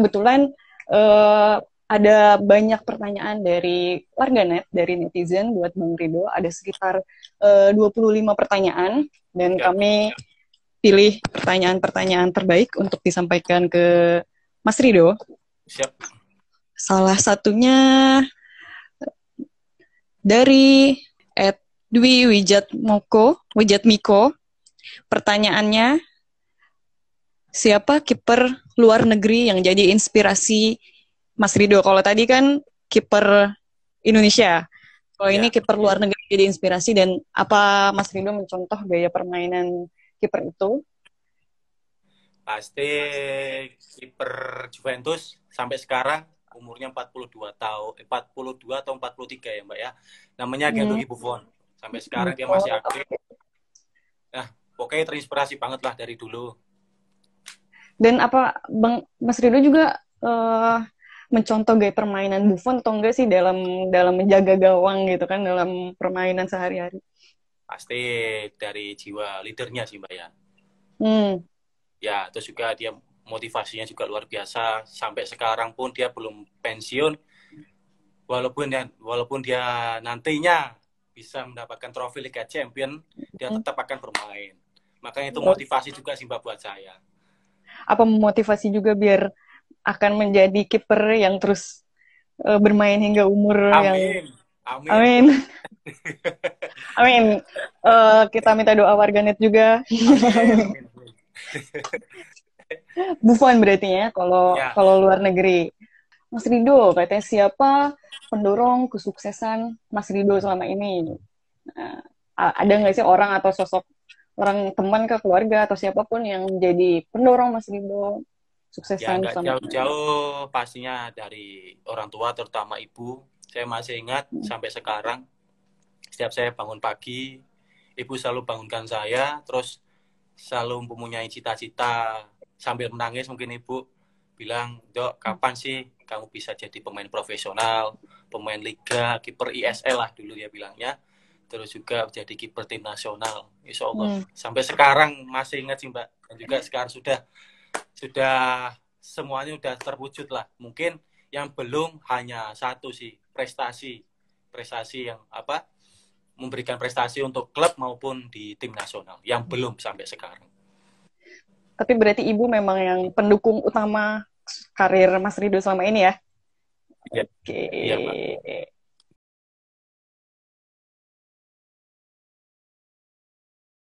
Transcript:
kebetulan uh, ada banyak pertanyaan dari warganet, dari netizen buat Bang Rido. Ada sekitar eh, uh, 25 pertanyaan dan ya. kami pilih pertanyaan-pertanyaan terbaik untuk disampaikan ke Mas Rido. Siap. Salah satunya dari Ed Dwi Wijat Moko, Wijat Miko. Pertanyaannya, siapa kiper luar negeri yang jadi inspirasi Mas Rido? Kalau tadi kan kiper Indonesia. Kalau yeah. ini ya. kiper luar negeri jadi inspirasi dan apa Mas Rido mencontoh gaya permainan kiper itu? Pasti kiper Juventus sampai sekarang umurnya 42 tahun, 42 atau 43 ya Mbak ya. Namanya hmm. Gianluigi hmm. Buffon. Sampai sekarang dia masih oh, aktif. Nah, pokoknya terinspirasi banget lah dari dulu dan apa Bang Mas Rido juga uh, mencontoh gaya permainan Buffon atau enggak sih dalam dalam menjaga gawang gitu kan dalam permainan sehari-hari? Pasti dari jiwa leadernya sih Mbak ya. Hmm. Ya, terus juga dia motivasinya juga luar biasa. Sampai sekarang pun dia belum pensiun. Walaupun dia, walaupun dia nantinya bisa mendapatkan trofi Liga Champion, dia hmm. tetap akan bermain. Makanya itu iya. motivasi juga sih Mbak buat saya apa memotivasi juga biar akan menjadi kiper yang terus uh, bermain hingga umur Amin. yang Amin. Amin. Amin. Uh, kita minta doa warganet juga. Buffon berarti ya kalau ya. kalau luar negeri. Mas Rido, katanya siapa pendorong kesuksesan Mas Rido selama ini? Uh, ada nggak sih orang atau sosok orang teman ke keluarga atau siapapun yang jadi pendorong Mas Rido sukses ya, sama jauh-jauh pastinya dari orang tua terutama ibu saya masih ingat hmm. sampai sekarang setiap saya bangun pagi ibu selalu bangunkan saya terus selalu mempunyai cita-cita sambil menangis mungkin ibu bilang dok hmm. kapan sih kamu bisa jadi pemain profesional pemain liga kiper ISL lah dulu ya bilangnya terus juga jadi kiper tim nasional insya Allah hmm. sampai sekarang masih ingat sih mbak dan juga hmm. sekarang sudah sudah semuanya sudah terwujud lah mungkin yang belum hanya satu sih prestasi prestasi yang apa memberikan prestasi untuk klub maupun di tim nasional yang belum sampai sekarang tapi berarti ibu memang yang pendukung utama karir Mas Rido selama ini ya? Iya. Oke. Okay. Ya,